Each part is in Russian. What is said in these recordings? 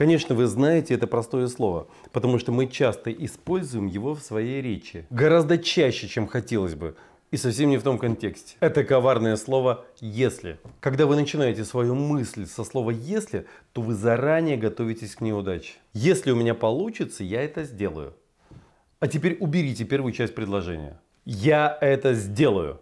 Конечно, вы знаете это простое слово, потому что мы часто используем его в своей речи. Гораздо чаще, чем хотелось бы. И совсем не в том контексте. Это коварное слово «если». Когда вы начинаете свою мысль со слова «если», то вы заранее готовитесь к неудаче. Если у меня получится, я это сделаю. А теперь уберите первую часть предложения. «Я это сделаю».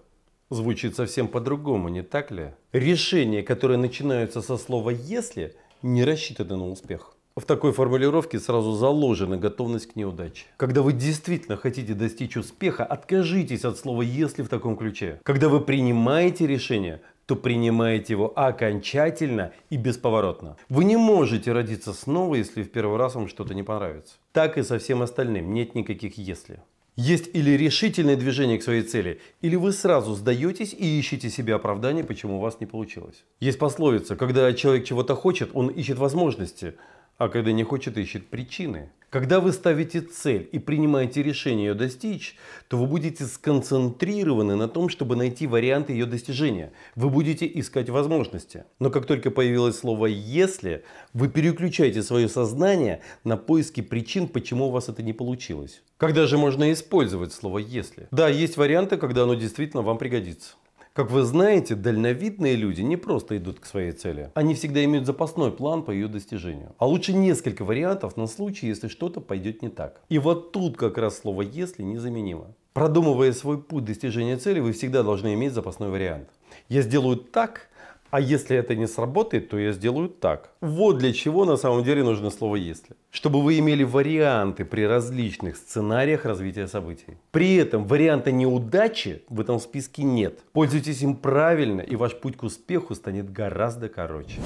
Звучит совсем по-другому, не так ли? Решения, которые начинаются со слова «если», не рассчитаны на успех. В такой формулировке сразу заложена готовность к неудаче. Когда вы действительно хотите достичь успеха, откажитесь от слова «если» в таком ключе. Когда вы принимаете решение, то принимаете его окончательно и бесповоротно. Вы не можете родиться снова, если в первый раз вам что-то не понравится. Так и со всем остальным нет никаких «если». Есть или решительное движение к своей цели, или вы сразу сдаетесь и ищете себе оправдание, почему у вас не получилось. Есть пословица, когда человек чего-то хочет, он ищет возможности – а когда не хочет, ищет причины. Когда вы ставите цель и принимаете решение ее достичь, то вы будете сконцентрированы на том, чтобы найти варианты ее достижения. Вы будете искать возможности. Но как только появилось слово «если», вы переключаете свое сознание на поиски причин, почему у вас это не получилось. Когда же можно использовать слово «если»? Да, есть варианты, когда оно действительно вам пригодится. Как вы знаете, дальновидные люди не просто идут к своей цели. Они всегда имеют запасной план по ее достижению. А лучше несколько вариантов на случай, если что-то пойдет не так. И вот тут как раз слово «если» незаменимо. Продумывая свой путь достижения цели, вы всегда должны иметь запасной вариант. Я сделаю так, а если это не сработает, то я сделаю так. Вот для чего на самом деле нужно слово «если». Чтобы вы имели варианты при различных сценариях развития событий. При этом варианта неудачи в этом списке нет. Пользуйтесь им правильно, и ваш путь к успеху станет гораздо короче.